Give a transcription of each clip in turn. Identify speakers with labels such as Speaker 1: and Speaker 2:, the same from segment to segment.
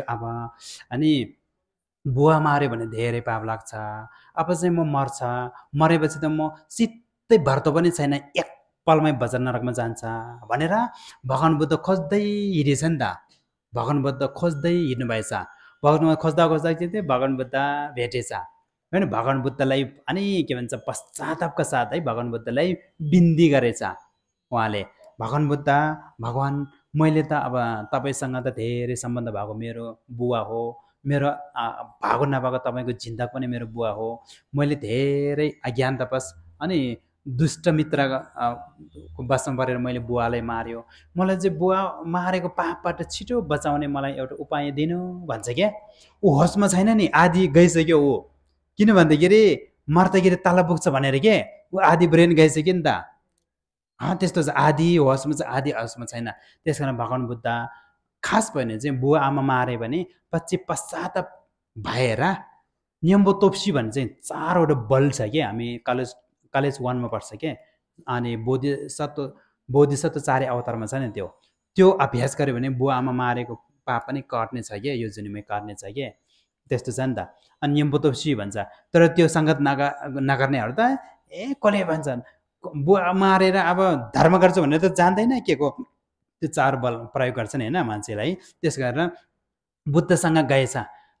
Speaker 1: अब अनि बुवा मार्यो भने धेरै पाप लाग्छ अब चाहिँ म मर्छ मरेपछि त म सित्तै भर्तो पनि छैन एक पलमै भजन नरकमा जान्छ भनेर भगवान् बुद्ध खोज्दै हिँडेछ नि त भगवान् बुद्ध खोज्दै हिँड्नु भएछ भगवान् खोज्दा खोज्दा के थियो भगवान् बुद्ध भेटेछ होइन भगवान् बुद्धलाई अनि के भन्छ पश्चातपका साथ है भगवान् बुद्धलाई बिन्दी गरेछ उहाँले भगवान् बुद्ध भगवान् मैले त अब तपाईँसँग त धेरै सम्बन्ध भएको मेरो बुवा हो मेरो भएको नभएको तपाईँको जिन्दा पनि मेरो बुवा हो मैले धेरै अज्ञान तपस अनि दुष्ट मित्र बसमा परेर मैले बुवालाई मार्यो मलाई चाहिँ बुवा मारेको पापबाट छिटो बचाउने मलाई एउटा उपाय दिनु भन्छ क्या ऊ होसमा छैन नि आधी गइसक्यो ऊ किन भन्दाखेरि मर्दाखेरि तल पुग्छ भनेर के ऊ आधी ब्रेन गइसक्यो नि त त्यस्तो चाहिँ आधी हवसमा चाहिँ आदि हसमा छैन त्यस कारण भगवान् बुद्ध खास भयो भने चाहिँ बुवा आमा मारे भने पछि पश्चात भएर निम्बो तोप्सी भन्ने चाहिँ चारवटा बल छ क्या हामी कलेज कलेज वानमा पढ्छ क्या अनि बोधिसत्व बोधिसत्व चारै अवतारमा छ नि त्यो त्यो अभ्यास गऱ्यो भने बुवा आमा मारेको पाप पनि कट्ने छ क्या यो जुनीमै कट्ने छ क्या त्यस्तो छ नि त अनि निम्बोतोप्सी भन्छ तर त्यो सङ्गत नगा नगर्नेहरू त ए कसले भन्छन् बुवा मारेर अब धर्म गर्छु भनेर त जान्दैन के को त्यो चार बल प्रयोग गर्छन् होइन मान्छेलाई त्यस गरेर बुद्धसँग गएछ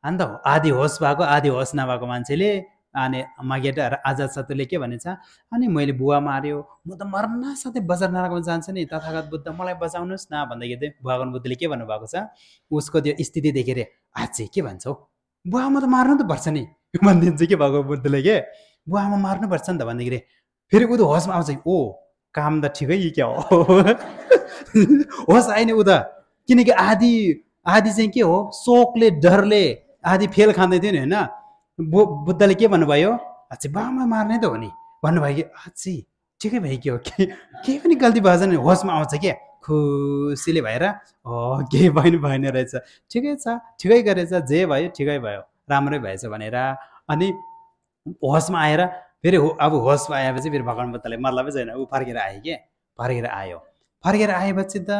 Speaker 1: अन्त आधी होस् भएको आदि होस नभएको मान्छेले अनि मागेट आजाद शत्रुले के भनेछ अनि मैले बुवा माऱ्यो म त मर्न साथै बजार नराख्न जान्छु नि तथागत बुद्ध मलाई बचाउनुहोस् न भन्दाखेरि चाहिँ भगवान् बुद्धले के भन्नुभएको छ उसको त्यो स्थिति देखेर आज के भन्छ हौ बुवामा त मार्नु त पर्छ नि भनिदिन्छु कि भगवान् बुद्धले के बुवामा मार्नुपर्छ नि त भन्दाखेरि फेरि उदा होसमा आउँछ ओ काम त ठिकै क्या हो होस् ऊ उदा किनकि आधी आधी चाहिँ के हो सोखले डरले आधी फेल खाँदै थियो नि होइन बु बुद्धले के भन्नुभयो अच्छा बामा मार्ने त हो नि भन्नुभयो कि अझै ठिकै भयो के हो के केही पनि गल्ती भएछ नि होसमा आउँछ क्या खुसीले भएर हो केही पनि भएन रहेछ ठिकै छ ठिकै गरेछ जे भयो ठिकै भयो राम्रै भएछ भनेर अनि होसमा आएर फेरि हो अब होसमा आएपछि फेरि भगवान् बुद्धले मतलबै छैन ऊ फर्केर आयो क्या फर्केर आयो फर्केर आएपछि त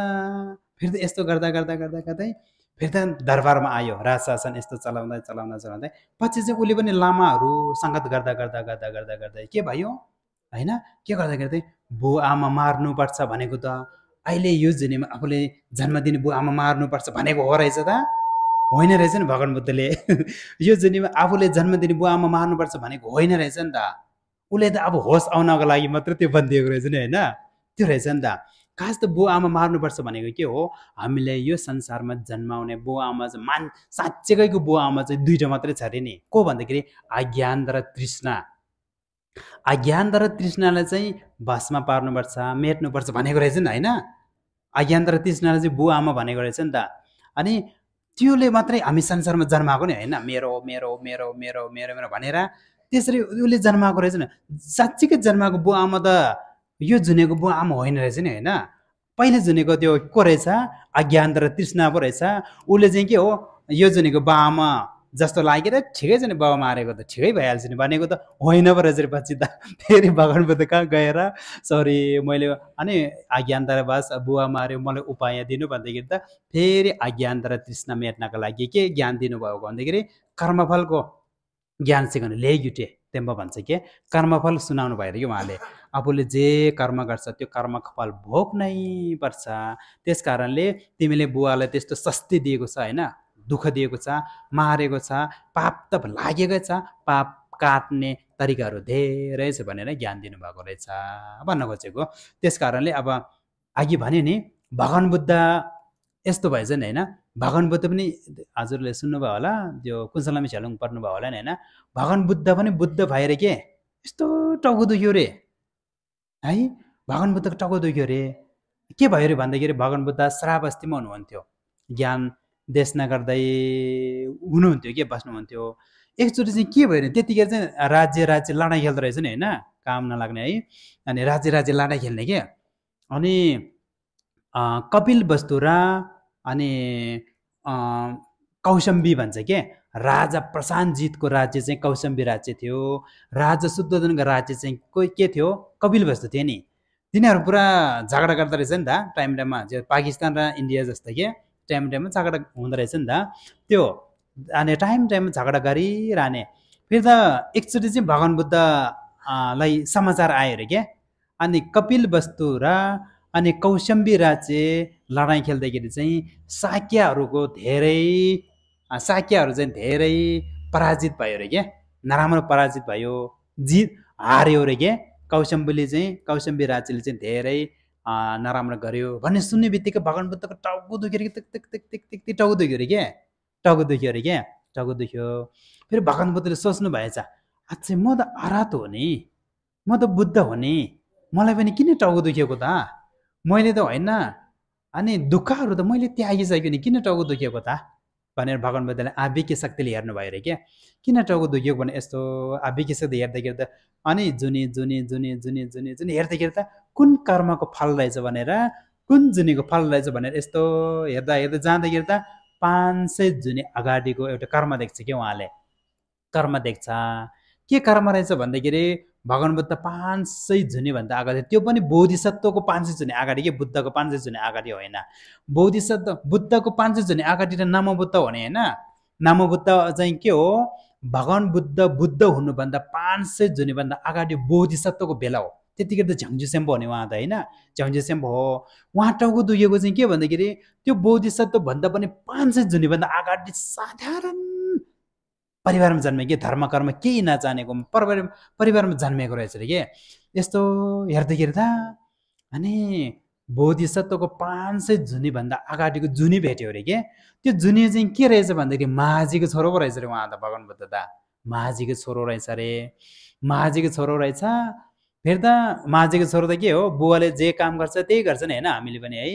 Speaker 1: फेरि त यस्तो गर्दा गर्दा गर्दा गर्दै फेरि त दरबारमा आयो राजशासन यस्तो चलाउँदै चलाउँदा चलाउँदै पछि चाहिँ उसले पनि लामाहरू सङ्गत गर्दा गर्दा गर्दा गर्दा गर्दै के भयो होइन के गर्दा गर्दै बु आमा मार्नुपर्छ भनेको त अहिले यो जुनीमा आफूले जन्म दिने बुवामा आमा मार्नुपर्छ भनेको हो रहेछ त होइन रहेछ नि भगवान् बुद्धले यो जुनीमा आफूले जन्म दिने बुवामा आमा मार्नुपर्छ भनेको होइन रहेछ नि त उसले त अब होस आउनको लागि मात्र त्यो बनिदिएको रहेछ नि होइन त्यो रहेछ नि त खास त बुवा आमा मार्नुपर्छ भनेको के हो हामीले यो संसारमा जन्माउने बुवा आमा चाहिँ मान साँच्चैकैको बुवा आमा चाहिँ दुइटा मात्रै छ अरे नि को भन्दाखेरि अज्ञान र तृष्णा आज्ञान र तृष्णालाई चाहिँ भस्मा पार्नुपर्छ मेट्नुपर्छ भनेको रहेछ नि होइन अज्ञान र तृष्णाले चाहिँ बुवा आमा भनेको रहेछ नि त अनि त्योले मात्रै हामी संसारमा जन्माएको नि होइन मेरो मेरो मेरो मेरो मेरो मेरो भनेर त्यसरी उसले जन्माएको रहेछ नि साँच्चीकै जन्माएको बुवा आमा त यो जुनेको बुवामा होइन रहेछ नि होइन पहिले जुनेको त्यो को रहेछ अज्ञान र तृष्णा पो रहेछ उसले चाहिँ के हो यो जुनेको बा आमा जस्तो लागेर ठिकै छ नि बाबा मारेको त ठिकै भइहाल्छ नि भनेको त होइन पो रहेछ पछि त फेरि भगवान् बुद्ध कहाँ गएर सरी मैले अनि आज्ञान्तर बास बुवा माऱ्यो मलाई उपाय दिनु भन्दाखेरि त फेरि र तृष्णा मेट्नको लागि के ज्ञान दिनुभयो भन्दाखेरि कर्मफलको ज्ञान सिकाउनु लेयुटे तेम्बा भन्छ के कर्मफल सुनाउनु भयो अरे कि उहाँले आफूले जे कर्म गर्छ त्यो कर्मफल भोग्नै पर्छ त्यस कारणले तिमीले बुवालाई त्यस्तो सस्ती दिएको छ होइन दुःख दिएको छ मारेको छ पाप त लागेकै छ पाप काट्ने तरिकाहरू धेरै छ भनेर ज्ञान दिनुभएको रहेछ भन्न खोजेको त्यस कारणले अब अघि भने नि भगवान् बुद्ध यस्तो भएछ नि होइन भगवान बुद्ध पनि हजुरले सुन्नुभयो होला त्यो कुन्सलामी पर्नु पढ्नुभयो होला नि होइन भगवान बुद्ध पनि बुद्ध भएर के यस्तो टाउको दुख्यो रे है भगवान बुद्धको टाउको दुख्यो रे के भयो अरे भन्दाखेरि भगवान बुद्ध श्रावस्तीमा हुनुहुन्थ्यो ज्ञान देश नगर्दै हुनुहुन्थ्यो के बस्नुहुन्थ्यो एकचोटि चाहिँ के भयो भने त्यतिखेर चाहिँ राज्य राज्य लाँडा खेल्दो रहेछ नि होइन काम नलाग्ने है अनि राज्य राज्य लाँडा खेल्ने के अनि कपिल वस्तु र अनि कौशम्बी भन्छ के राजा प्रशान्तजितको राज्य चाहिँ कौशम्बी राज्य थियो राजा शुद्धोधनको राज्य चाहिँ कोही के थियो कपिल कपिलवस्तु थियो नि तिनीहरू पुरा झगडा गर्दो रहेछ नि त टाइम टाइममा जो पाकिस्तान र इन्डिया जस्तो के टाइम टाइममा झगडा हुँदो रहेछ नि त त्यो अनि टाइम टाइममा झगडा गरिरहने फेरि त एकचोटि चाहिँ भगवान् बुद्धलाई समाचार आयो अरे क्या अनि कपिल वस्तु र अनि कौशम्बी राज्य लडाइँ खेल्दाखेरि चाहिँ साक्याहरूको धेरै साक्याहरू चाहिँ धेरै पराजित भयो अरे क्या नराम्रो पराजित भयो जित हार्यो अरे क्या कौशम्बीले चाहिँ कौशम्बी राज्यले चाहिँ धेरै नराम्रो गर्यो भन्ने सुन्ने बित्तिकै भगवान् बुद्धको टाउको दुख्यो अरे तिक तिक तिक तिक टाउको दुख्यो अरे क्या टाउको दुख्यो अरे क्या टाउको दुख्यो फेरि भगवान् बुद्धले सोच्नु भएछ अच्छा म त आरात हो नि म त बुद्ध हो नि मलाई पनि किन टाउको दुखेको त मैले त होइन अनि दुःखहरू त मैले त्यागिसकेँ नि किन टाउको दुखेको त भनेर भगवान् बुद्धले आविकी शक्तिले हेर्नुभयो अरे क्या किन टाउको दुखेको भने यस्तो आवेकी शक्ति हेर्दाखेरि त अनि जुनी जुनी जुनी जुनी जुनी जुनी हेर्दाखेरि त कुन कर्मको फल रहेछ भनेर कुन जुनीको फल रहेछ भनेर यस्तो हेर्दा हेर्दा जाँदाखेरि त पाँच सय जुनी अगाडिको एउटा कर्म देख्छ क्या उहाँले कर्म देख्छ के कर्म रहेछ भन्दाखेरि भगवान् बुद्ध पाँच सय भन्दा अगाडि त्यो पनि बौद्धिसत्वको पाँच सय झुने अगाडि के बुद्धको पाँच सय झुने अगाडि होइन बौद्धिसत्व बुद्धको पाँच सय झुने अगाडि र नामबुद्ध हुने होइन नामबुद्ध चाहिँ के हो भगवान् बुद्ध बुद्ध हुनुभन्दा पाँच सय भन्दा अगाडि बौद्धिसत्वको बेला हो त्यतिखेर त झ्याङ्जु सेम्पो हुने उहाँ त होइन झ्याङ्जु सेम्पो हो उहाँ टाउको दुखेको चाहिँ के भन्दाखेरि त्यो बौद्धिसत्वभन्दा पनि पाँच सय भन्दा अगाडि साधारण परिवारमा जन्मेँ कि धर्म कर्म केही नजानेको परिवार परिवारमा जन्मेको रहेछ अरे के यस्तो हेर्दाखेरि त अनि बोधिसत्वको पाँच सय जुनीभन्दा अगाडिको जुनी भेट्यो अरे के त्यो जुनी चाहिँ के रहेछ भन्दाखेरि माझीको छोरो पो रहेछ अरे उहाँ त भगवान् बुद्ध त माझीको छोरो रहेछ अरे माझीको छोरो रहेछ फेरि त माझीको छोरो त के हो बुवाले जे काम गर्छ त्यही गर्छ नि होइन हामीले पनि है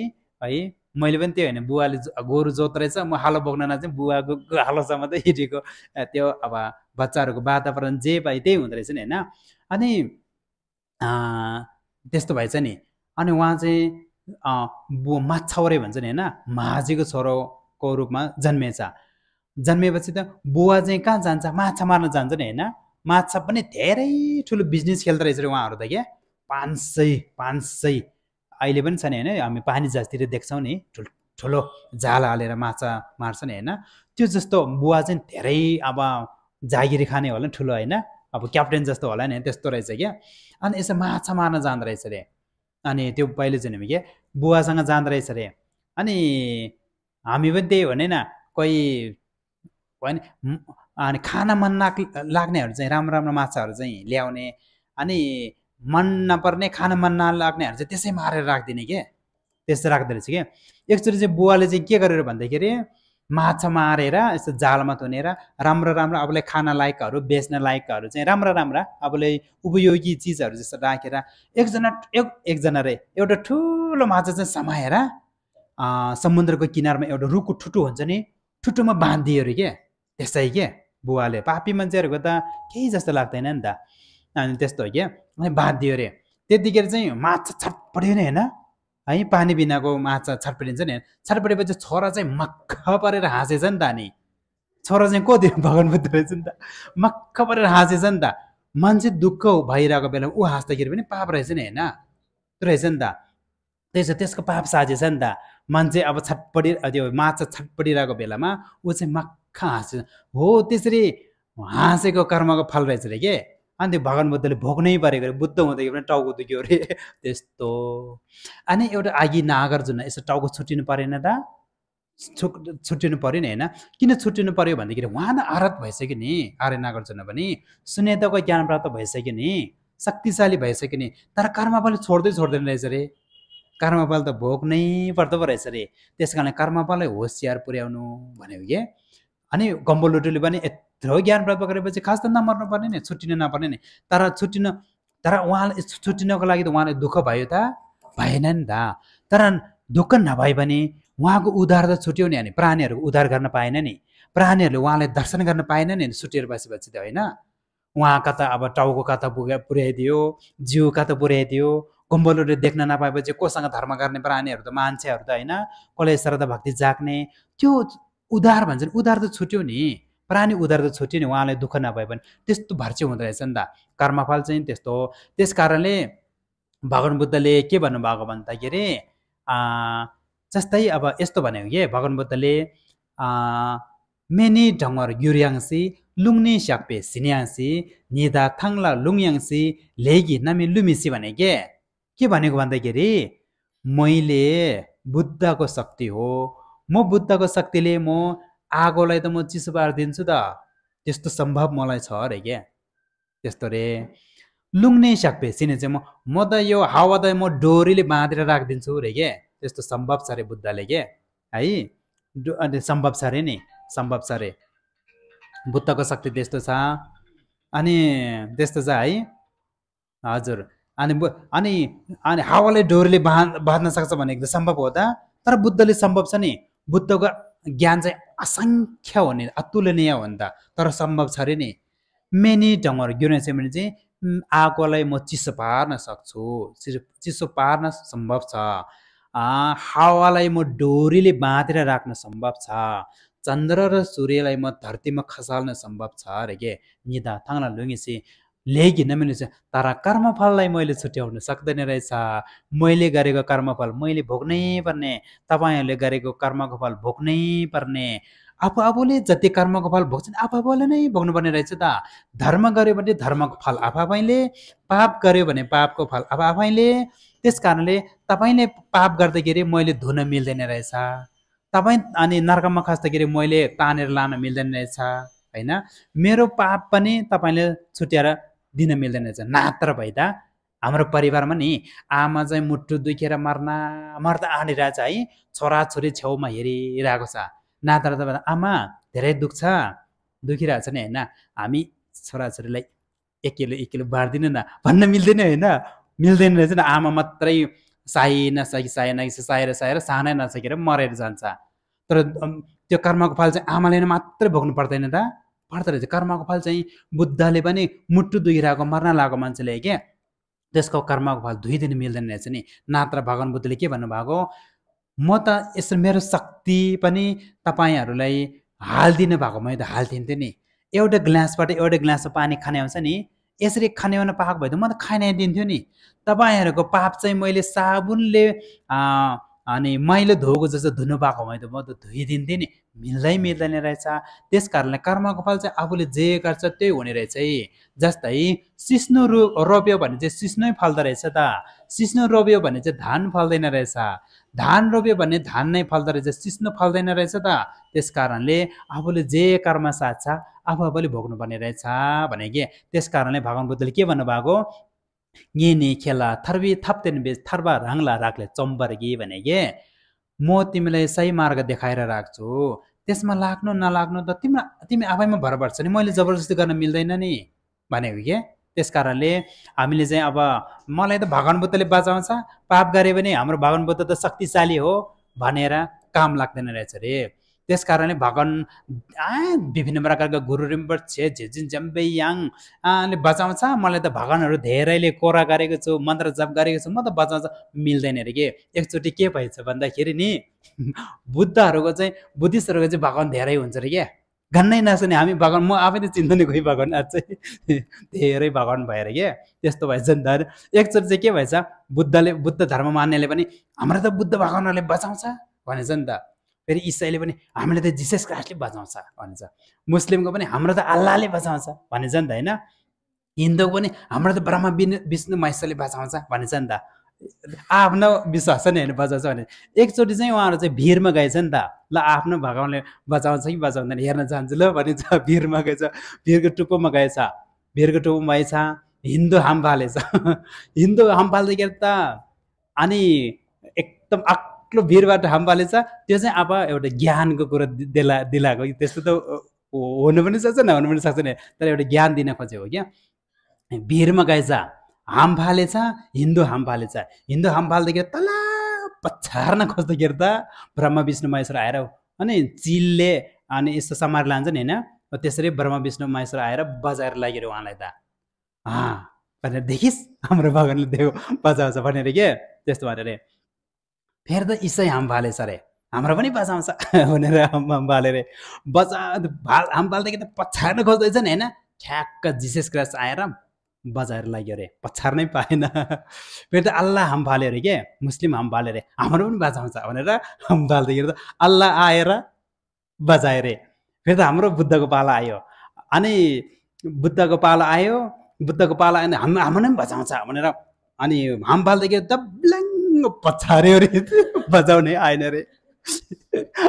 Speaker 1: है मैले पनि त्यो होइन बुवाले गोरु जोत रहेछ म हालो बोक्न चाहिँ बुवाको हालोसम्म त हिँडेको त्यो अब बच्चाहरूको वातावरण जे पाए त्यही हुँदो रहेछ नि होइन अनि त्यस्तो भएछ नि अनि उहाँ चाहिँ माछौरे भन्छ नि होइन महाजीको छोरोको रूपमा जन्मेछ जन्मेपछि त बुवा चाहिँ कहाँ जान्छ माछा मार्न जान्छ नि होइन माछा पनि धेरै ठुलो बिजनेस खेल्दो रहेछ उहाँहरू त क्या पाँच सय पाँच सय अहिले पनि छ नि होइन हामी पानी जहाजतिर देख्छौँ नि ठुल ठुलो जाल हालेर माछा मार्छ नि होइन त्यो जस्तो बुवा चाहिँ धेरै अब जागिरी खाने होला नि ठुलो होइन अब क्याप्टेन जस्तो होला नि त्यस्तो रहेछ क्या अनि यसो माछा मार्न जाँदो रहेछ अरे अनि त्यो पहिले हामी के बुवासँग जाँदो रहेछ अरे अनि हामी पनि त्यही भने न कोही होइन अनि खाना मन लाग लाग्नेहरू चाहिँ राम्रो राम्रो माछाहरू चाहिँ ल्याउने अनि मन नपर्ने खान मन नलाग्नेहरू चाहिँ त्यसै मारेर राखिदिने के त्यस्तो राख्दो रहेछ क्या एकचोटि चाहिँ बुवाले चाहिँ के गरेर भन्दाखेरि माछा मारेर यस्तो जालमा थुनेर राम्रो राम्रो आफूलाई खान लायकहरू बेच्न लायकहरू चाहिँ राम्रा राम्रा आफूलाई उपयोगी चिजहरू जस्तो राखेर एकजना एक एकजना रे एउटा ठुलो माछा चाहिँ समाएर समुद्रको किनारमा एउटा रुखको ठुटो हुन्छ नि ठुटोमा बाँधियो अरे के त्यस्तै के बुवाले पापी मान्छेहरूको त केही जस्तो लाग्दैन नि त अनि त्यस्तो हो क्या अनि बाँधिदियो अरे त्यतिखेर चाहिँ माछा छटपट्यो नि होइन है पानी बिनाको माछा छटपटिन्छ नि छटपटेपछि छोरा चाहिँ मक्ख परेर हाँसेछ नि त नि छोरा चाहिँ को कोतिर भगवान् बुद्ध रहेछ नि त मक्ख परेर हाँसेछ नि त मान्छे दुःख भइरहेको बेला ऊ हाँस्दाखेरि पनि पाप रहेछ नि होइन रहेछ नि त त्यसो त्यसको पाप साजेछ नि त मान्छे अब छटपटि त्यो माछा छटपटिरहेको बेलामा ऊ चाहिँ मक्ख हाँसे हो त्यसरी हाँसेको कर्मको फल रहेछ अरे के अनि त्यो भगवान् बुद्धले भोग्नै परेको अरे बुद्ध हुँदाखेरि पनि टाउको दुख्यो अरे त्यस्तो अनि एउटा आगी नागार्जुन यसो टाउको छुट्टिनु परेन त छु छुट्टिनु पऱ्यो नि होइन किन छुट्टिनु पऱ्यो भन्दाखेरि उहाँ त आरत भइसक्यो नि आर्य नागार्जुन पनि सुनेताको ज्ञान प्राप्त भइसक्यो नि शक्तिशाली भइसक्यो नि तर कर्मफल छोड्दै छोड्दैन रहेछ अरे कर्मपाल त भोग्नै पर्दो पो रहेछ अरे त्यस कारणले कर्मफललाई होसियार पुर्याउनु भन्यो कि अनि गम्बोलोटोले पनि यत्रो ज्ञान प्राप्त गरेपछि खास त नमर्नु पर्ने नि छुट्टिन नपर्ने नि तर छुट्टिन तर उहाँलाई छुट्टिनको लागि त उहाँलाई दुःख भयो त भएन नि त तर दुःख नभए पनि उहाँको उद्धार त छुट्यो नि अनि प्राणीहरूको उद्धार गर्न पाएन नि प्राणीहरूले उहाँलाई दर्शन गर्न पाएन नि छुट्टिएर बसेपछि त होइन उहाँ कता अब टाउको कता पुग्या पुर्याइदियो जिउ कता पुर्याइदियो गुम्बलहरू देख्न नपाएपछि कोसँग धर्म गर्ने प्राणीहरू त मान्छेहरू त होइन कसले श्रद्धा भक्ति जाग्ने त्यो उधार भन्छन् उधार त छुट्यो नि प्राणी उधार त छुट्यो नि उहाँलाई दुःख नभए पनि त्यस्तो भर्चे हुँदो रहेछ नि त कर्मफल चाहिँ त्यस्तो हो त्यस कारणले भगवान् बुद्धले के भन्नुभएको भन्दाखेरि जस्तै अब यस्तो भनेको के भगवान् बुद्धले मेनी ढङ्गर युर्याङसी लुङ्ने स्याक्पे सिन्यासी निदा थाङ्ला लुङयाङसी लेगी नामी लुमिसी भने के के भनेको भन्दाखेरि मैले बुद्धको शक्ति हो म बुद्धको शक्तिले म आगोलाई त म चिसो पारिदिन्छु त त्यस्तो सम्भव मलाई छ अरे क्या त्यस्तो रे लुङ्ने सक्पे सिने चाहिँ म म त यो हावा त म डोरीले बाँधेर राखिदिन्छु रे के त्यस्तो सम्भव छ अरे बुद्धले के है अनि सम्भव छ अरे नि सम्भव छ अरे बुद्धको शक्ति त्यस्तो छ अनि त्यस्तो छ है हजुर अनि अनि अनि हावाले डोरीले बाँध बाँध्न सक्छ भनेको त सम्भव हो त तर बुद्धले सम्भव छ नि बुद्धको ज्ञान चाहिँ असङ्ख्य हो अतुलनीय भन्दा तर सम्भव छ अरे नि मेनी ढङ्गहरू गिर्ने छ भने चाहिँ आगोलाई म चिसो पार्न सक्छु चिसो चिसो पार्न सम्भव छ हावालाई म डोरीले बाँधेर राख्न सम्भव छ चन्द्र र सूर्यलाई म धरतीमा खसाल्न सम्भव छ अरे के निदा थाङ्ला लुङ्गेसी ल्याइकन मैले तर कर्मफललाई मैले छुट्याउन सक्दैन रहेछ मैले गरेको कर्मफल मैले भोग्नै पर्ने तपाईँहरूले गरेको कर्मको फल भोग्नै पर्ने आफू आफूले जति कर्मको फल भोग्छन् आफू आफूले नै भोग्नुपर्ने रहेछ त धर्म गऱ्यो भने धर्मको फल आफू आफैले पाप गऱ्यो भने पापको फल आफू आफैले त्यस कारणले तपाईँले पाप गर्दाखेरि मैले धुन मिल्दैन रहेछ तपाईँ अनि नर्कमा खस्दाखेरि मैले तानेर लान मिल्दैन रहेछ होइन मेरो पाप पनि तपाईँले छुट्याएर दिन मिल्दैन रहेछ भए भइदा हाम्रो परिवारमा नि आमा चाहिँ मुटु दुखेर मर्न मर्दा छ है छोराछोरी छेउमा हेरिरहेको छ नात्र त आमा धेरै दुख्छ दुखिरहेछ नि होइन हामी छोराछोरीलाई एक किलो एक किलो बाँड्दैन न भन्न मिल्दैन होइन मिल्दैन रहेछ नि आमा मात्रै साई नसकी साय नसकि साएर साएर सानै नसकेर मरेर जान्छ तर त्यो कर्मको फल चाहिँ आमाले मात्रै भोग्नु पर्दैन त पर्दो रहेछ कर्मको फल चाहिँ बुद्धले पनि मुटु दुहिरहेको मर्न लागेको मान्छेले क्या त्यसको कर्मको फल दिन मिल्दैन रहेछ नि नात्र भगवान् बुद्धले के भन्नुभएको म त यसरी मेरो शक्ति पनि तपाईँहरूलाई हालिदिनु भएको मैले त हालिदिन्थेँ नि एउटा ग्लासबाट एउटा ग्लासमा पानी खाने आउँछ नि यसरी खन्याउन पाएको भए त म त खानाइदिन्थ्यो नि तपाईँहरूको पाप चाहिँ मैले साबुनले अनि मैले धोएको जस्तो धुनु पाएको भए त म त धोइदिन्थेँ नि मिल्दै मिल्दैन रहेछ त्यस कारणले कर्मको फल चाहिँ आफूले जे गर्छ त्यही हुने रहेछ है जस्तै सिस्नो रो रोप्यो भने चाहिँ सिस्नै फल्दो रहेछ त सिस्नो रोप्यो भने चाहिँ धान फल्दैन रहेछ धान रोप्यो भने धान नै फल्दो रहेछ सिस्नो फल्दैन रहेछ त त्यस कारणले आफूले जे कर्म साथ छ आफू आफूले भोग्नुपर्ने रहेछ भने के त्यस कारणले भगवान् बुद्धले के भन्नुभएको nye खेला थर्वी थप्तेन बेच थर्वा राङला चम्बर चम्बर्गी भने के म तिमीलाई सही मार्ग देखाएर राख्छु त्यसमा लाग्नु नलाग्नु त तिम्रो तिमी आफैमा भर पर्छ नि मैले जबरजस्ती गर्न मिल्दैन नि भनेको के त्यस कारणले हामीले चाहिँ अब मलाई त भगवान् बुद्धले बचाउँछ पाप गऱ्यो भने हाम्रो भगवान् बुद्ध त शक्तिशाली हो भनेर काम लाग्दैन रहेछ अरे त्यस कारणले भगवान् विभिन्न प्रकारको गुरु रिम्बर छे झिजिन जम्बे ले बचाउँछ मलाई त भगवान्हरू धेरैले कोरा गरेको छु मन्त्र जप गरेको छु म त बचाउँछ मिल्दैन अरे कि एकचोटि के भएछ भन्दाखेरि नि बुद्धहरूको चाहिँ बुद्धिस्टहरूको चाहिँ भगवान् धेरै हुन्छ अरे क्या गन्नै नसुने हामी भगवान् म आफै त चिन्दैन कोही भगवान् आज चाहिँ धेरै भगवान् भएर के त्यस्तो भएछ नि त एकचोटि चाहिँ के भएछ बुद्धले बुद्ध धर्म मान्नेले पनि हाम्रो त बुद्ध भगवान्हरूले बचाउँछ भनेछ नि त फेरि इसाईले पनि हामीले त जिसेस क्राइस्टले बचाउँछ भन्छ मुस्लिमको पनि हाम्रो त अल्लाहले बचाउँछ भनिन्छ नि त होइन हिन्दूको पनि हाम्रो त ब्रह्म विष्णु महेश्वरले बचाउँछ भनेछ नि त आफ्नो विश्वास नै होइन बजाउँछ भने एकचोटि चाहिँ उहाँहरू चाहिँ भिरमा गएछ नि त ल आफ्नो भगवान्ले बचाउँछ कि बजाउँदैन हेर्न चाहन्छु ल भनिन्छ भिरमा गएछ भिरको टुप्पोमा गएछ भिरको टुप्पोमा गएछ हिन्दू छ हिन्दू फाल्दाखेरि त अनि एकदम ठुलो भिरबाट छ त्यो चाहिँ अब एउटा ज्ञानको कुरो दिला दिलाएको त्यस्तो त हुनु पनि सक्छ नहुनु पनि सक्छ नि तर एउटा ज्ञान दिन खोजेको क्या भिरमा गएछ हाम फालेछ हिन्दू हाम फालेछ हिन्दू हाम फाल्दाखेरि तल पछार्न खोज्दाखेरि त ब्रह्म विष्णु महेश्वर आएर अनि चिलले अनि यस्तो समार लान्छ नि होइन त्यसरी ब्रह्म विष्णु महेश्वर आएर बजाएर लागेर उहाँलाई त भनेर देखिस् हाम्रो भगवान्ले देखो बजाउँछ भनेर के त्यस्तो भनेर फेरि त इसै हाम फाले अरे हाम्रो पनि बचाउँछ भनेर हाम भाले रे बजा भाल हाम फाल्दाखेरि त पछार्न नि होइन ठ्याक्क जिसेस क्रास आएर बजाएर लाग्यो अरे पछार नै पाएन फेरि त अल्लाह हाम फाल्यो अरे के मुस्लिम हाम भाले अरे हाम्रो पनि बाजा भनेर हाम फाल्दाखेरि त अल्लाह आएर बजाए अरे फेरि त हाम्रो बुद्धको पाला आयो अनि बुद्धको पाला आयो बुद्धको पाला आयो हाम्रो हाम्रो नै बजाउँछ भनेर अनि हाम फाल्दाखेरि त पछारे अरे बजाउने आएन अरे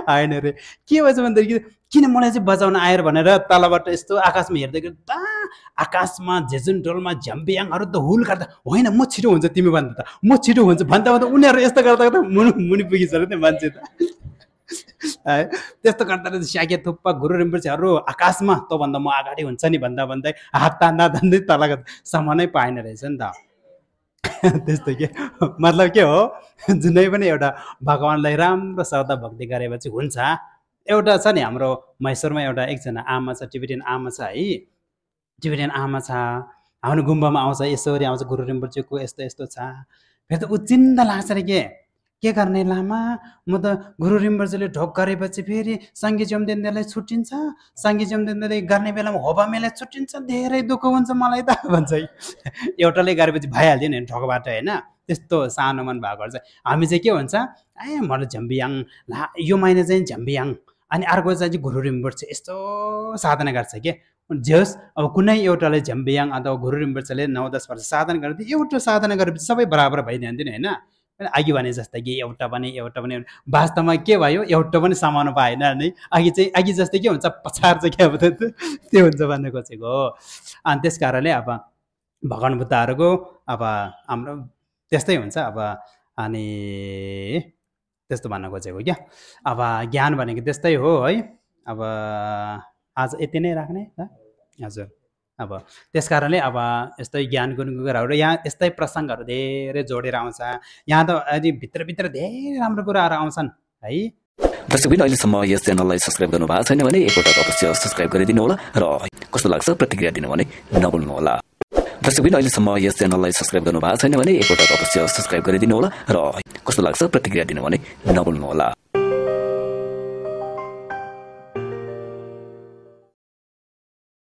Speaker 1: आएन अरे के भएछ भनेदेखि किन मलाई चाहिँ बजाउन आएर भनेर तलबाट यस्तो आकाशमा हेर्दाखेरि त आकाशमा झेजुन डोलमा झ्याम्बियाङहरू त हुल गर्दा होइन म छिटो हुन्छ तिमी भन्दा त म छिटो हुन्छ भन्दा भन्दा उनीहरू यस्तो गर्दा गर्दा मुनि मुनि पुगिसक्यो नि मान्छे त है त्यस्तो गर्दा रहेछ स्याके थुप्पा गुरु रिम्बुचहरू आकाशमा तँभन्दा म अगाडि हुन्छ नि भन्दा भन्दै हात तान्दा तान्दै तल सामानै पाएन रहेछ नि त त्यस्तो के मतलब के हो जुनै पनि एउटा भगवान्लाई राम्रो श्रद्धा भक्ति गरेपछि हुन्छ एउटा छ नि हाम्रो मैसुरमा एउटा एकजना आमा छ टिबेटियन आमा छ है टिबेटियन आमा छ हाम्रो गुम्बामा आउँछ यसरी आउँछ गुरु रिम्बुजीको यस्तो यस्तो छ फेरि त ऊ चिन्ता लाग्छ अरे के के गर्ने लामा म त गुरु रिम्बर्जीले ढोक गरेपछि फेरि साङ्गी जमदेनलाई छुट्टिन्छ साङ्गी जमदेनले गर्ने बेलामा होबा मेला छुट्टिन्छ धेरै दुःख हुन्छ मलाई त भन्छ एउटाले गरेपछि भइहाल्थ्यो नि ढोकबाट होइन त्यस्तो सानो मन भएको हामी चाहिँ के हुन्छ ए मलाई झम्बियाङ ला यो महिना चाहिँ झम्बियाङ अनि अर्को चाहिँ गुरु रिम्बर्छ यस्तो साधना गर्छ के होस् अब कुनै एउटाले झम्बियाङ अथवा गुरु रिम्बर्चले नौ दस वर्ष साधना गर्थ्यो एउटा साधना गरेपछि सबै बराबर भइदिन्थ्यो नि होइन अघि भने जस्तै कि एउटा पनि एउटा पनि वास्तवमा के भयो एउटा पनि सामान पाएन नि अघि चाहिँ अघि जस्तै के हुन्छ पछार चाहिँ के अब त्यो हुन्छ भन्ने खोजेको हो अनि त्यस कारणले अब भगवान् बुद्धहरूको अब हाम्रो त्यस्तै हुन्छ अब अनि त्यस्तो भन्न खोजेको क्या अब ज्ञान भनेको त्यस्तै हो है अब आज यति नै राख्ने हजुर अब त्यस कारणले अब यस्तै ज्ञान गुरुङको कुराहरू यहाँ यस्तै प्रसङ्गहरू धेरै जोडेर आउँछ यहाँ त अहिले भित्रभित्र धेरै राम्रो कुराहरू आउँछन् है दर्शकबिन अहिलेसम्म यस च्यानललाई सब्सक्राइब गर्नुभएको छैन भने एकपल्ट अवश्य सब्सक्राइब गरिदिनु होला र कस्तो लाग्छ प्रतिक्रिया दिनु भने नभुल्नु होला दर्शकबिन अहिलेसम्म यस च्यानललाई सब्सक्राइब गर्नुभएको छैन भने एकपल्ट अवश्य सब्सक्राइब गरिदिनु होला र कस्तो लाग्छ प्रतिक्रिया दिनु भने नभुल्नु होला